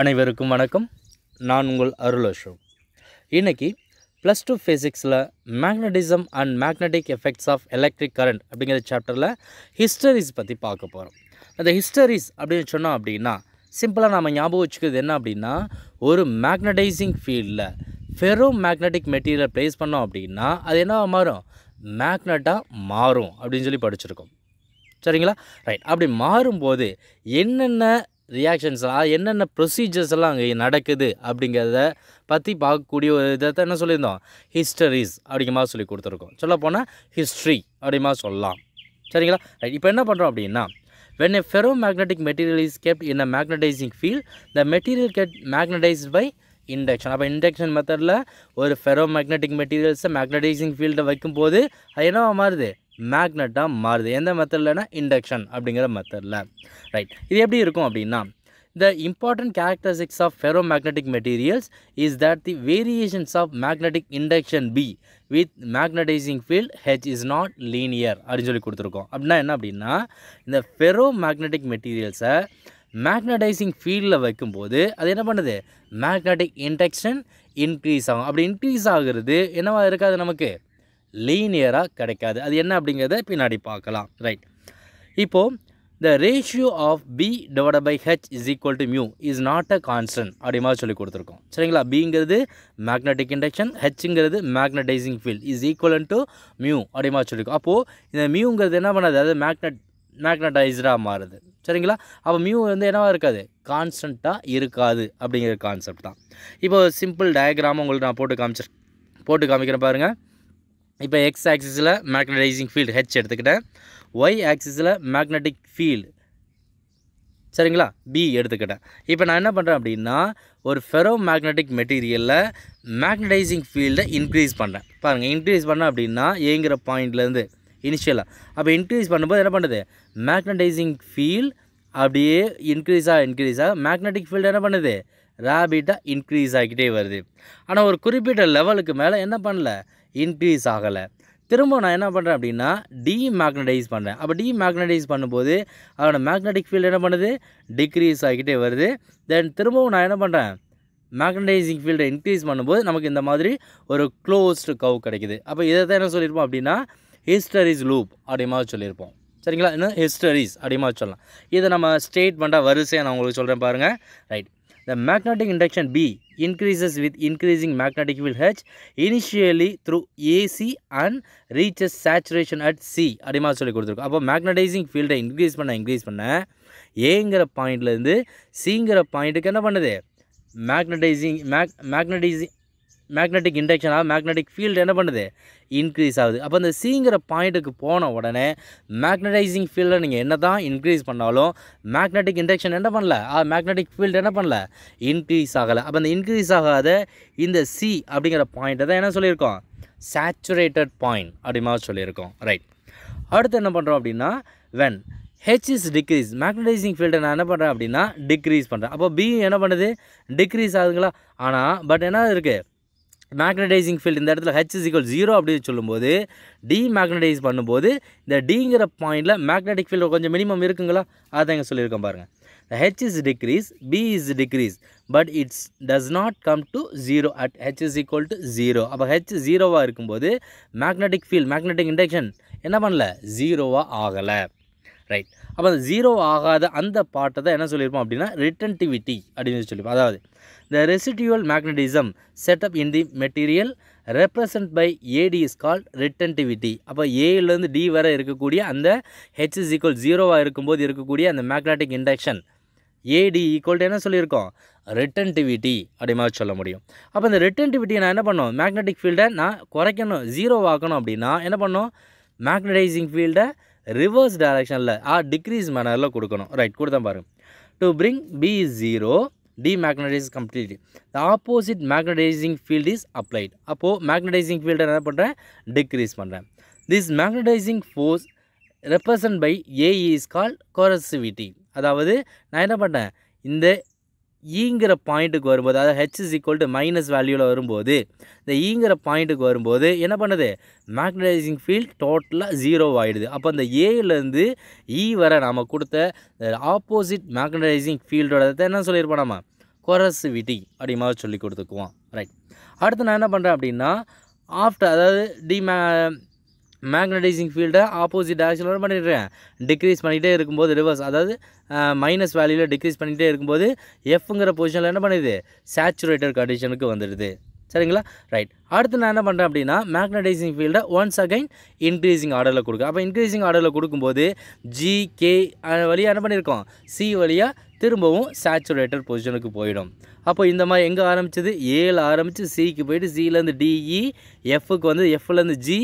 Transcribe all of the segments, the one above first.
அனைவருக்கும் வணக்கம் நான் உங்கள் அருள் அசோக் இன்றைக்கி ப்ளஸ் டூ ஃபிசிக்ஸில் magnetism and magnetic effects of electric current அப்படிங்கிற சாப்டரில் ஹிஸ்டரிஸ் பற்றி பார்க்க போகிறோம் அந்த ஹிஸ்டரிஸ் அப்படின்னு சொன்னோம் அப்படின்னா சிம்பிளாக நம்ம ஞாபகம் வச்சுக்கிறது என்ன அப்படின்னா ஒரு மேக்னடைசிங் ஃபீல்டில் ஃபெரோ மேக்னட்டிக் மெட்டீரியல் ப்ளேஸ் பண்ணோம் அப்படின்னா அது என்ன மாறும் மேக்னட்டாக மாறும் அப்படின்னு சொல்லி படிச்சிருக்கோம் சரிங்களா ரைட் அப்படி மாறும்போது என்னென்ன ரியாக்ஷன்ஸ் என்னென்ன ப்ரொசீஜர்ஸ் எல்லாம் அங்கே நடக்குது அப்படிங்கிறத பற்றி பார்க்கக்கூடிய ஒரு இதை தான் என்ன சொல்லியிருந்தோம் ஹிஸ்டரிஸ் அப்படிங்கிற மாதிரி சொல்லி கொடுத்துருக்கோம் சொல்ல போனால் ஹிஸ்ட்ரி அப்படிமா சொல்லலாம் சரிங்களா இப்போ என்ன பண்ணுறோம் அப்படின்னா when a ferromagnetic material is kept in a magnetising field the material get magnetised by induction அப்போ இண்டக்ஷன் மெத்தடில் ஒரு ஃபெரோ மேக்னட்டிக் மெட்டீரியல்ஸை மேக்னடைசிங் ஃபீல்டை வைக்கும்போது அது என்னவா மாறுது மேக்னட்டாக மாறுது எந்த மெத்தட்லனா இண்டக்ஷன் அப்படிங்கிற மெத்தடில் ரைட் இது எப்படி இருக்கும் அப்படின்னா important characteristics of ferromagnetic materials is that the variations of magnetic induction B with magnetising field H is not linear அப்படின்னு சொல்லி கொடுத்துருக்கோம் அப்படின்னா என்ன அப்படின்னா இந்த ஃபெரோ மேக்னட்டிக் மெட்டீரியல்ஸை மேக்னடைசிங் ஃபீல்டில் வைக்கும்போது அது என்ன பண்ணுது மேக்னட்டிக் இண்டக்ஷன் இன்க்ரீஸ் ஆகும் அப்படி இன்க்ரீஸ் ஆகுறது என்னவா இருக்காது நமக்கு லீனியராக கிடைக்காது அது என்ன அப்படிங்கிறத பின்னாடி பார்க்கலாம் ரைட் இப்போது the ratio of B divide by H is equal to mu is not a constant அப்படி மாதிரி சொல்லி கொடுத்துருக்கோம் சரிங்களா பிங்கிறது மேக்னட்டிக் இண்டக்ஷன் ஹெச்ங்கிறது magnetising field is equal to mu அப்படி மாதிரி சொல்லியிருக்கோம் அப்போது இந்த மியூங்கிறது என்ன பண்ணாது அது மேக்னட் மேக்னடைஸ்டாக மாறுது சரிங்களா அப்போ மியூ வந்து என்னவாக இருக்காது கான்ஸ்டண்ட்டாக இருக்காது அப்படிங்கிற கான்செப்ட் தான் இப்போ சிம்பிள் டயக்ராம் உங்களுக்கு நான் போட்டு காமிச்சிரு போட்டு காமிக்கிறேன் பாருங்கள் இப்போ எக்ஸ் ஆக்சிஸில் மேக்னடைசிங் ஃபீல்டு ஹெச் எடுத்துக்கிட்டேன் ஒய் ஆக்சிஸில் மேக்னட்டிக் ஃபீல்டு சரிங்களா பி எடுத்துக்கிட்டேன் இப்போ நான் என்ன பண்ணுறேன் அப்படின்னா ஒரு ஃபெரோ மேக்னட்டிக் மெட்டீரியலில் மேக்னடைசிங் ஃபீல்டை இன்க்ரீஸ் பண்ணுறேன் பாருங்கள் இன்க்ரீஸ் பண்ணேன் அப்படின்னா ஏங்கிற பாயிண்ட்லேருந்து இனிஷியலாக அப்போ இன்க்ரீஸ் பண்ணும்போது என்ன பண்ணுது மேக்னடைசிங் ஃபீல்டு அப்படியே இன்க்ரீஸாக இன்க்ரீஸாக மேக்னட்டிக் ஃபீல்டு என்ன பண்ணுது ரேபிட்டாக இன்க்ரீஸ் ஆகிக்கிட்டே வருது ஆனால் ஒரு குறிப்பிட்ட லெவலுக்கு மேலே என்ன பண்ணல இன்க்ரீஸ் ஆகலை திரும்ப நான் என்ன பண்ணுறேன் அப்படின்னா டீ மேக்னடைஸ் பண்ணுறேன் அப்போ டிமேக்னடைஸ் மேக்னடைஸ் பண்ணும்போது அதோடய மேக்னெட்டிக் ஃபீல்டு என்ன பண்ணுது டிக்ரீஸ் ஆகிக்கிட்டே வருது தென் திரும்பவும் நான் என்ன பண்ணுறேன் மேக்னடைசிங் ஃபீல்டை இன்க்ரீஸ் பண்ணும்போது நமக்கு இந்த மாதிரி ஒரு க்ளோஸ்டு கவ் கிடைக்குது அப்போ இதை தான் என்ன சொல்லியிருப்போம் அப்படின்னா ஹிஸ்டரிஸ் லூப் அப்படிமா சொல்லியிருப்போம் சரிங்களா இன்னும் ஹிஸ்டரிஸ் அப்படிமா சொல்லலாம் இதை நம்ம ஸ்டேட்மெண்ட்டாக வரிசையாக நான் உங்களுக்கு சொல்கிறேன் பாருங்கள் right the magnetic induction B increases with increasing magnetic field H initially through AC and reaches saturation at C அப்படிமா சொல்லி அப்போம் magnetizing field increase பண்ணா increase பண்ணா பண்ண பாய்ண்டில் இந்து சிங்கிற பாய்ண்டுக்கு என்ன பண்ணதே magnetizing magnetizing மேக்னெட்டிக் இண்டக்ஷன் ஆகும் மேக்னெட்டிக் ஃபீல்டு என்ன பண்ணுது இன்க்ரீஸ் ஆகுது அப்போ அந்த சிங்கிற பாயிண்ட்டுக்கு போன உடனே மேக்னடைசிங் ஃபீல்டை நீங்கள் என்ன தான் இன்க்ரீஸ் பண்ணாலும் மேக்னெட்டிக் இண்டக்ஷன் என்ன பண்ணல ஆ மேக்னெட்டிக் ஃபீல்டு என்ன பண்ணல இன்க்ரீஸ் ஆகலை அப்போ அந்த இன்க்ரீஸ் ஆகாத இந்த சி அப்படிங்கிற பாயிண்ட்டை தான் என்ன சொல்லியிருக்கோம் சேச்சுரேட்டட் பாயிண்ட் அப்படிமா சொல்லியிருக்கோம் ரைட் அடுத்து என்ன பண்ணுறோம் அப்படின்னா when H is decrease magnetising ஃபீல்டை நான் என்ன பண்ணுறேன் அப்படின்னா டிக்ரீஸ் பண்ணுறேன் அப்போ பி என்ன பண்ணுது டிக்ரீஸ் ஆகுதுங்களா ஆனால் பட் என்ன இருக்குது மேக்னடைசிங் ஃபீல்டு இந்த இடத்துல ஹெச் இக்குவல் ஜீரோ அப்படின்னு சொல்லும்போது டி மேக்னடைஸ் பண்ணும்போது இந்த டிங்கிற பாயிண்டில் மேக்னெட்டிக் ஃபீல்டு கொஞ்சம் மினிமம் இருக்குங்களா எங்கே சொல்லியிருக்கோம் பாருங்கள் H is decrease B is decrease but it's does not come to zero at H is equal to zero அப்போ ஹெச் ஜீரோவாக இருக்கும்போது மேக்னெட்டிக் ஃபீல்ட் மேக்னெட்டிக் இண்டக்ஷன் என்ன பண்ணல ஜீரோவாக ஆகலை ரைட் அப்போ அந்த ஜீரோ ஆகாத அந்த பாட்டை தான் என்ன சொல்லியிருப்போம் அப்படின்னா ரிட்டன்டிவிட்டி அப்படின்னு சொல்லி அதாவது the residual magnetism set up in the material represent by AD is called retentivity அப்போ ஏலேருந்து டி வரை இருக்கக்கூடிய அந்த ஹெச் இஸ் ஈக்குவல் ஜீரோவாக இருக்கும்போது இருக்கக்கூடிய அந்த மேக்னட்டிக் இண்டக்ஷன் ஏடி ஈக்குவல் என்ன சொல்லியிருக்கோம் ரிட்டன்டிவிட்டி அப்படி மாதிரி சொல்ல முடியும் அப்போ இந்த ரிட்டன்டிவிட்டியை நான் என்ன பண்ணோம் மேக்னெட்டிக் ஃபீல்டை நான் குறைக்கணும் ஜீரோ ஆக்கணும் அப்படின்னா என்ன பண்ணோம் மேக்னடைசிங் ஃபீல்டை ரிவர்ஸ் டைரக்ஷனில் ஆர் டிக்ரீஸ் மேனரில் கொடுக்கணும் ரைட் கொடுத்தா பாருங்கள் to bring B is zero demagnetize completely the opposite magnetizing field is applied அப்போது மேக்னடைசிங் ஃபீல்டை என்ன பண்ணுறேன் டிக்ரீஸ் பண்ணுறேன் this magnetizing force represent by AE is call coercivity அதாவது நான் என்ன பண்ணேன் இந்த ஈங்கிற பாயிண்ட்டுக்கு வரும்போது அதாவது H is equal to minus வேல்யூவில் வரும்போது இந்த ஈங்கிற பாயிண்ட்டுக்கு வரும்போது என்ன பண்ணுது மேக்னடைசிங் ஃபீல்ட் டோட்டலாக ஜீரோ ஆகிடுது அப்போ அந்த ஏலேருந்து இ e வர நம்ம கொடுத்த ஆப்போசிட் மேக்னடைசிங் ஃபீல்டோட என்ன சொல்லியிருப்போம் நம்ம கொரசிவிட்டி அப்படிமா சொல்லி கொடுத்துக்குவோம் ரைட் அடுத்து நான் என்ன பண்ணுறேன் அப்படின்னா ஆஃப்டர் அதாவது டிமே மேக்னடைசிங் ஃபீல்டை ஆப்போசிட் ஆக்ஷனோட பண்ணிடுறேன் டிக்ரீஸ் பண்ணிகிட்டே இருக்கும்போது ரிவர்ஸ் அதாவது மைனஸ் வேல்யூவில் டிக்ரீஸ் பண்ணிகிட்டே இருக்கும்போது எஃப்ங்கிற பொசிஷனில் என்ன பண்ணுது சேச்சுரேட்டட் கண்டிஷனுக்கு வந்துடுது சரிங்களா ரைட் அடுத்து நான் என்ன பண்ணுறேன் அப்படின்னா மேக்னடைசிங் ஃபீல்டை ஒன்ஸ் அகைன் இன்க்ரீசிங் ஆர்டரில் கொடுக்க அப்போ இன்க்ரீசிங் ஆர்டரில் கொடுக்கும்போது ஜி கே வழியாக என்ன பண்ணியிருக்கோம் சி வழியாக திரும்பவும் சேச்சுரேட்டட் பொசிஷனுக்கு போயிடும் அப்போ இந்த மாதிரி எங்கே ஆரம்பிச்சது ஏழு ஆரம்பித்து சிக்கு போயிட்டு சியிலேருந்து டிஇ எஃப்க்கு e, வந்து எஃப்லேருந்து ஜி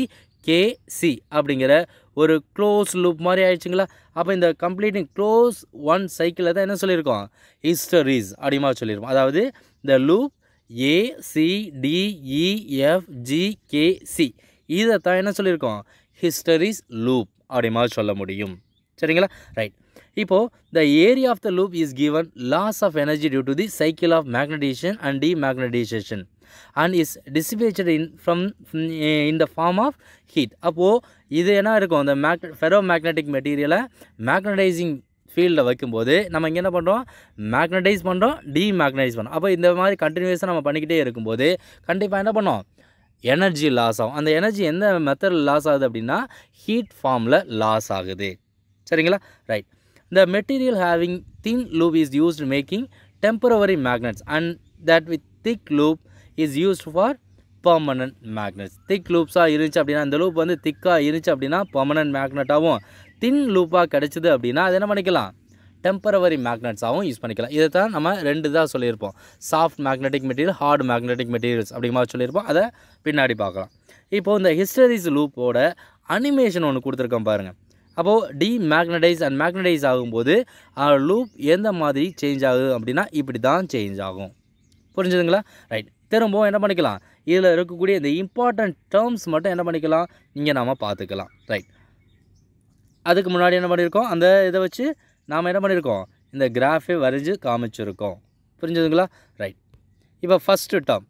கேசி அப்படிங்கிற ஒரு க்ளோஸ் லூப் மாதிரி ஆயிடுச்சுங்களா அப்போ இந்த கம்ப்ளீட்டிங் க்ளோஸ் ஒன் சைக்கிளில் தான் என்ன சொல்லியிருக்கோம் ஹிஸ்டரிஸ் அப்படிமா சொல்லியிருக்கோம் அதாவது இந்த லூப் ஏசிடிஇஎஃப்ஜிகேசி இதை தான் என்ன சொல்லியிருக்கோம் ஹிஸ்டரிஸ் லூப் அப்படிமா சொல்ல முடியும் சரிங்களா ரைட் இப்போது the area of the loop is given loss of energy due to the cycle of magnetization and demagnetization and is dissipated in from in the form of heat அப்போது இது என்ன இருக்கும் அந்த மேக் ஃபெரோ மேக்னட்டிக் மெட்டீரியலை magnetizing ஃபீல்டில் வைக்கும்போது நம்ம இங்கே என்ன பண்ணுறோம் மேக்னடைஸ் பண்ணுறோம் டீ மேக்னடைஸ் பண்ணுறோம் அப்போ இந்த மாதிரி கண்டினியூஸாக நம்ம பண்ணிக்கிட்டே இருக்கும்போது கண்டிப்பாக என்ன பண்ணோம் எனர்ஜி லாஸ் ஆகும் அந்த எனர்ஜி எந்த மெத்தடில் லாஸ் ஆகுது அப்படின்னா ஹீட் ஃபார்மில் லாஸ் ஆகுது சரிங்களா right the material having thin loop is used making temporary magnets and that with thick loop is used for permanent magnets thick லூப்ஸாக இருந்துச்சு அப்படின்னா இந்த லூப் வந்து திக்காக இருந்துச்சு அப்படின்னா பர்மனன்ட் மேக்னெட்டாகவும் தின் லூப்பாக கிடச்சிது அப்படின்னா அதை என்ன பண்ணிக்கலாம் டெம்பரவரி மேக்னெட்ஸாகவும் யூஸ் பண்ணிக்கலாம் இதை தான் நம்ம ரெண்டு தான் சொல்லியிருப்போம் soft magnetic material hard magnetic materials அப்படிங்கிற மாதிரி சொல்லியிருப்போம் அதை பின்னாடி பார்க்கலாம் இப்போது இந்த ஹிஸ்டரிஸ் லூப்போட அனிமேஷன் ஒன்று கொடுத்துருக்கோம் பாருங்கள் அப்போது டி மேக்னடைஸ் அண்ட் மேக்னடைஸ் ஆகும்போது லூப் எந்த மாதிரி சேஞ்ச் ஆகுது அப்படின்னா இப்படி தான் சேஞ்ச் ஆகும் புரிஞ்சுதுங்களா ரைட் திரும்பவும் என்ன பண்ணிக்கலாம் இதில் இருக்கக்கூடிய இந்த இம்பார்ட்டண்ட் டேர்ம்ஸ் மட்டும் என்ன பண்ணிக்கலாம் இங்கே நாம் பார்த்துக்கலாம் ரைட் அதுக்கு முன்னாடி என்ன பண்ணியிருக்கோம் அந்த இதை வச்சு நாம் என்ன பண்ணியிருக்கோம் இந்த கிராஃபே வரைஞ்சி காமிச்சிருக்கோம் புரிஞ்சுதுங்களா ரைட் இப்போ first term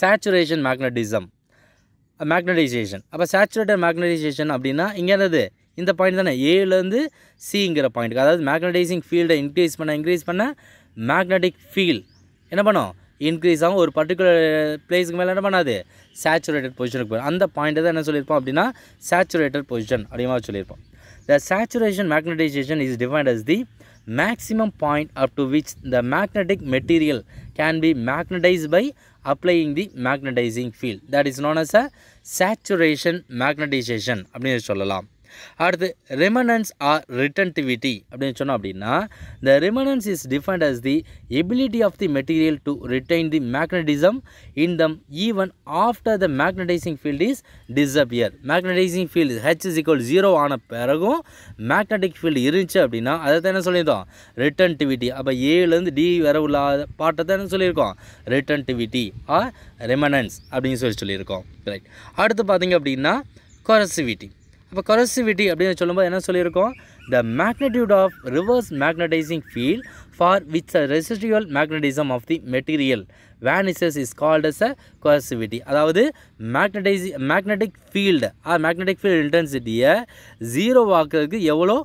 saturation magnetism magnetization அப்போ சேச்சுரேட்டட் மேக்னடைசேஷன் அப்படின்னா இங்கே என்னது இந்த பாயிண்ட் தானே ஏலேருந்து சிங்கிற பாயிண்ட்டுக்கு அதாவது மேக்னடைசிங் ஃபீல்டை இன்க்ரீஸ் பண்ண இன்க்ரீஸ் பண்ண மேக்னட்டிக் ஃபீல்ட் என்ன பண்ணோம் இன்க்ரீஸ் ஆகும் ஒரு பர்டிகுலர் பிளேஸுக்கு மேலே என்ன பண்ணாது சேச்சுரேட்டட் பொசிஷனுக்கு போயிடும் அந்த பாயிண்ட் தான் என்ன சொல்லியிருப்போம் அப்படின்னா சேச்சுரேட்டட் பொசிஷன் அதிகமாக சொல்லியிருப்போம் the saturation magnetization is defined as the maximum point up to which the magnetic material can be magnetize by applying the magnetizing field that is known as a saturation magnetization அப்படின்னு சொல்லலாம் அடுத்து remanence or retentivity அப்படின்னு சொன்னோம் அப்படின்னா the remanence is defined as the ability of the material to retain the magnetism in them even after the magnetizing field is disappear magnetizing field H is equal zero ஆன பிறகும் magnetic field இருந்துச்சு அப்படின்னா அதை தான் என்ன சொல்லியிருந்தோம் retentivity அப்போ ஏலேருந்து டி வர உள்ளாத பாட்டை தான் என்ன சொல்லியிருக்கோம் ரிட்டன்டிவிட்டி ஆர் ரெமனன்ஸ் அப்படின்னு சொல்லி சொல்லியிருக்கோம் ரைட் அடுத்து பார்த்தீங்க அப்படின்னா கொரசிவிட்டி இப்போ கொரோசிவிட்டி அப்படின்னு சொல்லும்போது என்ன சொல்லியிருக்கோம் the magnitude of reverse magnetizing field for which a residual magnetism of the material vanishes is called as a coercivity அதாவது magnetizing magnetic field magnetic field இன்டென்சிட்டியை ஜீரோ ஆக்குறதுக்கு எவ்வளோ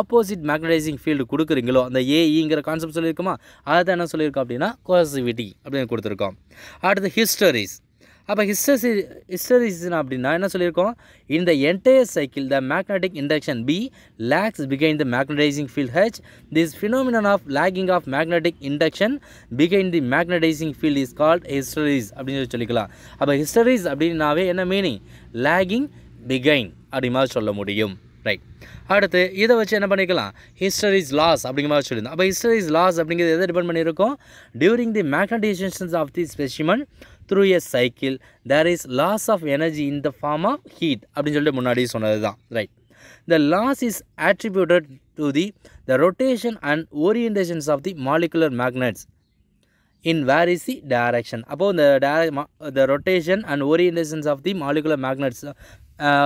ஆப்போசிட் மேக்னடைசிங் ஃபீல்டு கொடுக்குறீங்களோ அந்த ஏஇங்கிற e கான்செப்ட் சொல்லியிருக்கோமா அதை என்ன சொல்லியிருக்கோம் அப்படின்னா கொரசிவிட்டி அப்படின்னு கொடுத்துருக்கோம் அடுத்து ஹிஸ்டரிஸ் அப்போ ஹிஸ்டரி ஹிஸ்டரிசின் அப்படின்னா என்ன சொல்லியிருக்கோம் இந்த entire cycle the magnetic induction B lakhs பிகைன் the magnetizing field H this phenomenon of lacking of magnetic induction பிகைன் the magnetizing field is called histories அப்படின்னு சொல்லி சொல்லிக்கலாம் அப்போ ஹிஸ்டரிஸ் அப்படின்னாவே என்ன மீனிங் லேகிங் பிகைன் அப்படி மாதிரி சொல்ல முடியும் ரைட் அடுத்து இதை வச்சு என்ன பண்ணிக்கலாம் ஹிஸ்டரிஸ் லாஸ் அப்படிங்கிற மாதிரி சொல்லியிருந்தோம் அப்போ ஹிஸ்டரிஸ் லாஸ் அப்படிங்கிறது எதை டிபெண்ட் பண்ணியிருக்கோம் during the magnetizations of the specimen through a cycle there is loss of energy in the form of heat அப்படின்னு சொல்லிட்டு முன்னாடி சொன்னது தான் right the loss is attributed to the the rotation and orientations of the molecular magnets in where is the direction அப்போது இந்த டேர the rotation and orientations of the molecular magnets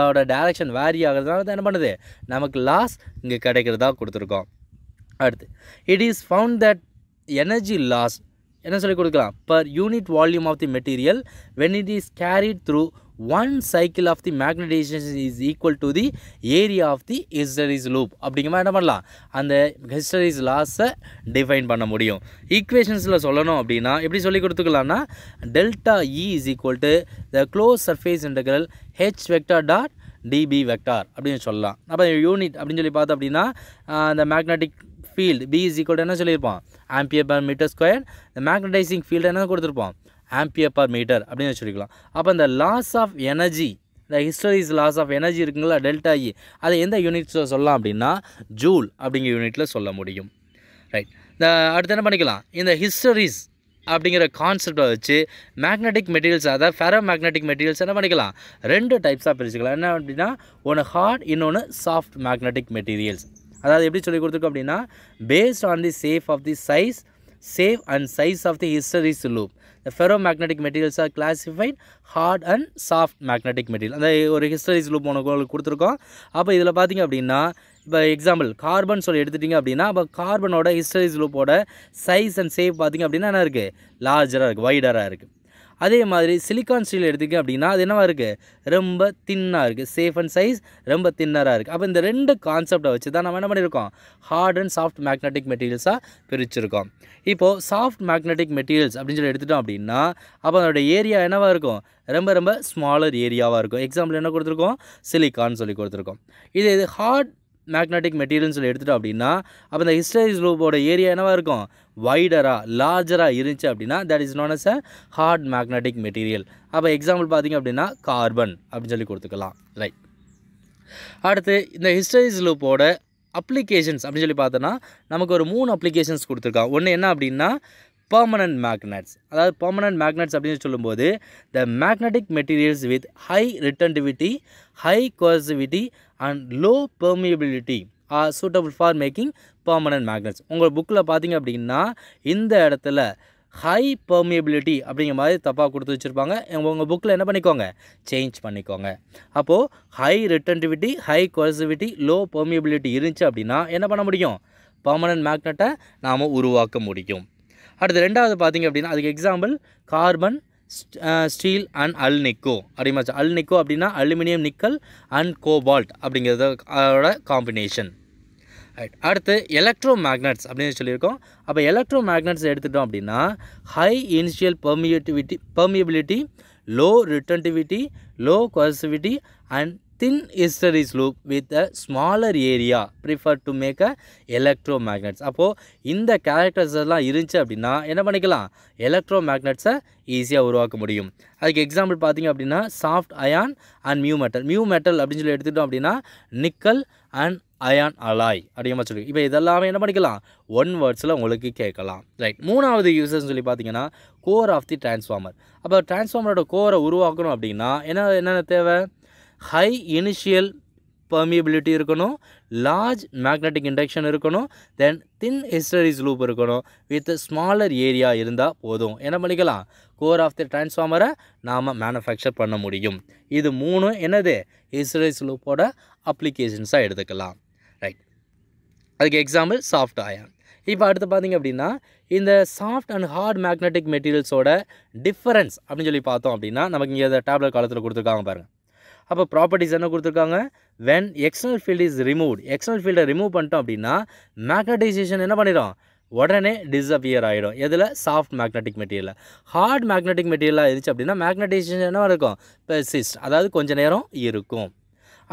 ஓட direction vary ஆகிறதுனால என்ன பண்ணுது நமக்கு லாஸ் இங்கே கிடைக்கிறதா கொடுத்துருக்கோம் அடுத்து it is found that energy loss என்ன சொல்லி கொடுக்கலாம் per unit volume of the material when it is carried through one cycle of the magnetization is equal to the area of the hysteresis loop அப்படிங்கிற மாதிரி என்ன பண்ணலாம் அந்த histories லாஸை define பண்ண முடியும் ஈக்குவேஷன்ஸில் சொல்லணும் அப்படின்னா எப்படி சொல்லி கொடுத்துக்கலாம்னா delta E is equal to the closed surface integral H vector dot dB vector அப்படின்னு சொல்லலாம் அப்போ யூனிட் அப்படின்னு சொல்லி பார்த்தோம் அப்படின்னா அந்த magnetic field B is equal என்ன சொல்லியிருப்போம் ஆம்பியர் பர் மீட்டர் ஸ்கொயர் இந்த மேக்னடைசிங் ஃபீல்டு என்ன கொடுத்துருப்போம் ஆம்பியர் பர் மீட்டர் அப்படின்னு வச்சுருக்கலாம் அப்போ இந்த லாஸ் ஆஃப் எனர்ஜி இந்த ஹிஸ்டரிஸ் லாஸ் ஆஃப் எனர்ஜி இருக்குங்களா டெல்டா இ e. அதை எந்த யூனிட்ஸில் சொல்லலாம் அப்படின்னா ஜூல் அப்படிங்கிற யூனிட்டில் சொல்ல முடியும் ரைட் இந்த அடுத்து என்ன பண்ணிக்கலாம் இந்த ஹிஸ்டரிஸ் அப்படிங்கிற கான்செப்டை வச்சு மேக்னெட்டிக் மெட்டீரியல்ஸ் அதாவது ஃபெரோ மேக்னெட்டிக் மெட்டீரியல்ஸ் என்ன பண்ணிக்கலாம் ரெண்டு டைப்ஸாக பிரிச்சுக்கலாம் என்ன அப்படின்னா ஒன்று ஹார்ட் இன்னொன்று சாஃப்ட் மேக்னெட்டிக் மெட்டீரியல்ஸ் அதாவது எப்படி சொல்லி கொடுத்துருக்கோம் அப்படின்னா based on the shape of the size shape and size of the hysteresis loop இந்த ferromagnetic materials are classified hard and soft magnetic material அந்த ஒரு ஹிஸ்டரிஸ் லூப் உனக்கு கொடுத்துருக்கோம் அப்போ இதில் பார்த்திங்க அப்படின்னா இப்போ எக்ஸாம்பிள் கார்பன் சொல்லி எடுத்துட்டிங்க அப்படின்னா அப்போ கார்பனோட ஹிஸ்டரிஸ் லூப்போட சைஸ் அண்ட் சேஃப் பார்த்திங்க அப்படின்னா என்ன இருக்குது லார்ஜராக இருக்குது வைடராக இருக்குது அதே மாதிரி சிலிக்கான் ஸ்டீல் எடுத்துக்க அப்படின்னா அது என்னவாக இருக்குது ரொம்ப தின்னாக இருக்குது சேஃப் அண்ட் சைஸ் ரொம்ப தின்னராக இருக்குது அப்போ இந்த ரெண்டு கான்செப்டை வச்சு தான் நம்ம என்ன பண்ணியிருக்கோம் ஹார்ட் அண்ட் சாஃப்ட் மேக்னெட்டிக் மெட்டீரியல்ஸாக பிரிச்சிருக்கோம் இப்போது சாஃப்ட் மேக்னெட்டிக் மெட்டீரியல்ஸ் அப்படின்னு சொல்லி எடுத்துட்டோம் அப்படின்னா அப்போ அதோட ஏரியா என்னவாக இருக்கும் ரொம்ப ரொம்ப ஸ்மாலர் ஏரியாவாக இருக்கும் எக்ஸாம்பிள் என்ன கொடுத்துருக்கோம் சிலிக்கான்னு சொல்லி கொடுத்துருக்கோம் இது இது ஹார்ட் மேக்னெட்டிக் மெட்டீரியல்னு சொல்லி எடுத்துட்டோம் அப்படின்னா அப்போ இந்த ஹிஸ்டரிஸ் லூப்போட ஏரியா என்னவாக இருக்கும் வைடராக லார்ஜராக இருந்துச்சு அப்படின்னா that is known as a hard magnetic material அப்போ எக்ஸாம்பிள் பார்த்திங்க அப்படின்னா கார்பன் அப்படின்னு சொல்லி கொடுத்துக்கலாம் ரைட் அடுத்து இந்த ஹிஸ்டரிஸ் லூப்போட அப்ளிகேஷன்ஸ் அப்படின்னு சொல்லி பார்த்தோன்னா நமக்கு ஒரு மூணு அப்ளிகேஷன்ஸ் கொடுத்துருக்கான் ஒன்று என்ன அப்படின்னா பர்மனன்ட் மேக்னட்ஸ் அதாவது பர்மனன்ட் மேக்னட்ஸ் அப்படின்னு சொல்லும்போது the magnetic materials with high retentivity high coercivity and low permeability are suitable for making permanent magnets உங்கள் புக்கில் பார்த்தீங்க அப்படின்னா இந்த இடத்துல ஹை பெர்மியபிலிட்டி அப்படிங்கிற மாதிரி தப்பாக கொடுத்து வச்சுருப்பாங்க உங்கள் புக்கில் என்ன பண்ணிக்கோங்க சேஞ்ச் பண்ணிக்கோங்க அப்போது high retentivity high coercivity low permeability இருந்துச்சு அப்படின்னா என்ன பண்ண முடியும் பர்மனன்ட் மேக்னெட்டை நாம் உருவாக்க முடியும் அடுத்து இரண்டாவது பாத்தீங்க அப்படினா அதுக்கு example carbon steel and alnico அரியமாச்ச அல்னிகோ அப்படினா அலுமினியம் நிக்கல் அண்ட் கோபால்ட் அப்படிங்கறதோட காம்பினேஷன் ரைட் அடுத்து எலக்ட்ரோ மேக்நெட்ஸ் அப்படினு சொல்லிருக்கோம் அப்ப எலக்ட்ரோ மேக்நெட்ஸ் எடுத்துட்டோம் அப்படினா high initial permittivity permeability low retentivity low coercivity and thin hysteresis loop with a smaller area prefer to make a electromagnets அப்போது இந்த characters எல்லாம் இருந்துச்சு அப்படின்னா என்ன பண்ணிக்கலாம் electromagnets easy ஈஸியாக உருவாக்க முடியும் அதுக்கு எக்ஸாம்பிள் பார்த்திங்க அப்படின்னா soft iron and mu metal mu metal அப்படின்னு சொல்லி எடுத்துக்கிட்டோம் அப்படின்னா நிக்கல் அண்ட் அயான் அலாய் அப்படிங்கிற மாதிரி இப்போ இதெல்லாமே என்ன பண்ணிக்கலாம் ஒன் வேர்ட்ஸில் உங்களுக்கு கேட்கலாம் ரைட் மூணாவது சொல்லி பார்த்தீங்கன்னா கோர் ஆஃப் தி அப்போ கோரை உருவாக்கணும் அப்படின்னா என்ன என்னென்ன தேவை ஹை இனிஷியல் பர்மியபிலிட்டி இருக்கணும் லார்ஜ் மேக்னெட்டிக் இண்டக்ஷன் இருக்கணும் தென் தின் ஹிஸ்டரிஸ் லூப் இருக்கணும் வித் ஸ்மாலர் ஏரியா இருந்தால் போதும் என்ன பண்ணிக்கலாம் கோர் ஆஃப் தி ட்ரான்ஸ்ஃபார்மரை நாம் மேனுஃபேக்சர் பண்ண முடியும் இது மூணும் என்னது ஹிஸ்டரிஸ் லூப்போட அப்ளிகேஷன்ஸாக எடுத்துக்கலாம் ரைட் அதுக்கு எக்ஸாம்பிள் சாஃப்ட் ஆயர் இப்போ அடுத்து பார்த்திங்க அப்படின்னா இந்த சாஃப்ட் அண்ட் ஹார்ட் மேக்னெட்டிக் மெட்டீரியல்ஸோட டிஃப்ரென்ஸ் அப்படின்னு சொல்லி பார்த்தோம் அப்படின்னா நமக்கு இங்கே டேப்லெட் காலத்தில் கொடுத்துருக்காங்க பாருங்கள் அப்போ ப்ராப்பர்ட்டிஸ் என்ன கொடுத்துருக்காங்க when external field is removed external ஃபீல்டை ரிமூவ் பண்ணிட்டோம் அப்படின்னா மேக்னட்டைசேஷன் என்ன பண்ணிடும் உடனே டிஸ்அப்பியர் ஆகிடும் எதில் soft magnetic material hard magnetic மெட்டீரியலாக இருந்துச்சு அப்படின்னா மேக்னட்டைசேஷன் என்ன இருக்கும் பெர்சிஸ்ட் அதாவது கொஞ்சம் நேரம் இருக்கும்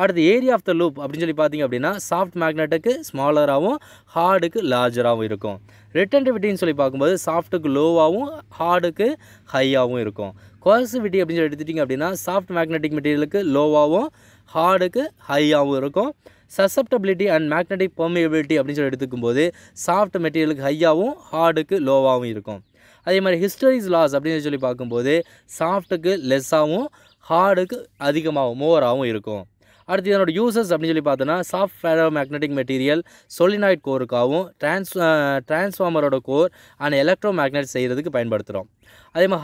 அடுத்து ஏரியா ஆஃப் த லூப் அப்படின்னு சொல்லி பார்த்தீங்க அப்படின்னா சாஃப்ட் மேக்னெட்டுக்கு ஸ்மாலராகவும் ஹார்டுக்கு லார்ஜராகவும் இருக்கும் ரிட்டன்டிவிட்டின்னு சொல்லி பார்க்கும்போது சாஃப்ட்டுக்கு லோவாகவும் ஹார்டுக்கு ஹையாகவும் இருக்கும் கோசிவிட்டி அப்படின்னு சொல்லி எடுத்துட்டிங்க அப்படின்னா சாஃப்ட் மேக்னெட்டிக் மெட்டீரியலுக்கு லோவாகவும் ஹார்டுக்கு ஹையாகவும் இருக்கும் சசப்டபிலிட்டி அண்ட் மேக்னெட்டிக் பெர்மியபிலிட்டி அப்படின்னு சொல்லி எடுத்துக்கும்போது சாஃப்ட் மெட்டீரியலுக்கு ஹையாகவும் ஹார்டுக்கு லோவாகவும் இருக்கும் அதே மாதிரி ஹிஸ்டரிஸ் லாஸ் அப்படின்னு சொல்லி பார்க்கும்போது சாஃப்ட்டுக்கு லெஸ்ஸாகவும் ஹார்டுக்கு அதிகமாகவும் மோவராகவும் இருக்கும் அடுத்தது நம்ம யூஸஸ் அப்படிஞ்சேலி பார்த்தான்னா சாஃப்ட் ஃபெரோமேக்னெடிக் மெட்டீரியல் சோலினாய்டு கோருக்காவும் ட்ரான்ஸ்ஃபார்மரோட கோர் அண்ட் எலக்ட்ரோமேக்னெட் செய்யிறதுக்கு பயன்படுத்துறோம். அதேமா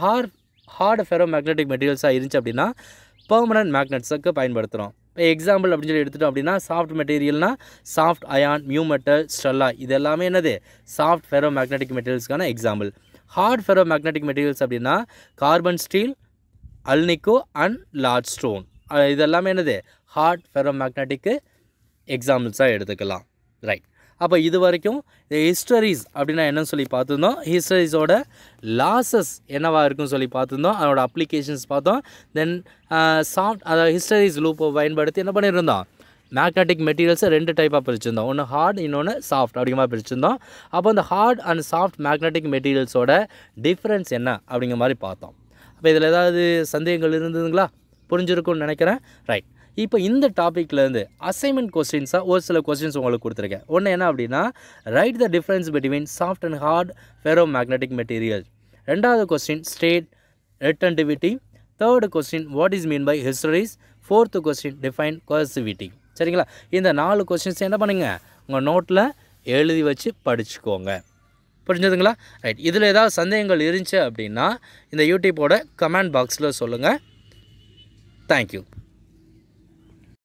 ஹார்ட் ஃபெரோமேக்னெடிக் மெட்டீரியல்ஸ் ஆ இருந்து அப்படினா 퍼மன்ன்ட் மேக்னெட்ஸ் க்கு பயன்படுத்துறோம். இப்ப எக்ஸாம்பிள் அப்படிஞ்சேலி எடுத்துட்டோம் அப்படினா சாஃப்ட் மெட்டீரியல்னா soft iron, mu metal, stalloy இதெல்லாம் என்னது சாஃப்ட் ஃபெரோமேக்னெடிக் மெட்டீரியல்ஸ்கான எக்ஸாம்பிள். ஹார்ட் ஃபெரோமேக்னெடிக் மெட்டீரியல்ஸ் அப்படினா carbon steel, alnico and lode stone இதெல்லாம் என்னது ஹார்ட் ஃபெரோ மேக்னட்டிக்கு எக்ஸாம்பிள்ஸாக எடுத்துக்கலாம் ரைட் அப்போ இது வரைக்கும் ஹிஸ்டரிஸ் அப்படின்னா என்னன்னு சொல்லி பார்த்துருந்தோம் ஹிஸ்டரிஸோட லாசஸ் என்னவாக இருக்குன்னு சொல்லி பார்த்துருந்தோம் அதோட அப்ளிகேஷன்ஸ் பார்த்தோம் தென் சாஃப்ட் அதாவது ஹிஸ்டரிஸ் லூப்பை பயன்படுத்தி என்ன பண்ணியிருந்தோம் மேக்னட்டிக் மெட்டீரியல்ஸை ரெண்டு டைப்பாக பிரிச்சிருந்தோம் ஒன்று ஹார்ட் இன்னொன்று சாஃப்ட் அப்படிங்கிற மாதிரி பிரிச்சிருந்தோம் அப்போ அந்த ஹார்ட் அண்ட் சாஃப்ட் மேக்னட்டிக் மெட்டீரியல்ஸோட டிஃப்ரென்ஸ் என்ன அப்படிங்கிற மாதிரி பார்த்தோம் அப்போ இதில் ஏதாவது சந்தேகங்கள் இருந்ததுங்களா புரிஞ்சிருக்கும்னு நினைக்கிறேன் ரைட் இப்போ இந்த டாப்பிக்லேருந்து அசைன்மெண்ட் கொஸ்டின்ஸாக ஒரு சில கொஸ்டின்ஸ் உங்களுக்கு கொடுத்துருக்கேன் ஒன்று என்ன அப்படின்னா right the difference between soft and hard ferromagnetic material ரெண்டாவது question state retentivity third question what is mean by hysteresis fourth question define coercivity சரிங்களா இந்த நாலு கொஸ்டின்ஸ் என்ன பண்ணுங்கள் உங்கள் நோட்டில் எழுதி வச்சு படிச்சுக்கோங்க புரிஞ்சதுங்களா ரைட் இதில் ஏதாவது சந்தேகங்கள் இருந்துச்சு அப்படின்னா இந்த யூடியூப்போட கமெண்ட் பாக்ஸில் சொல்லுங்கள் தேங்க்யூ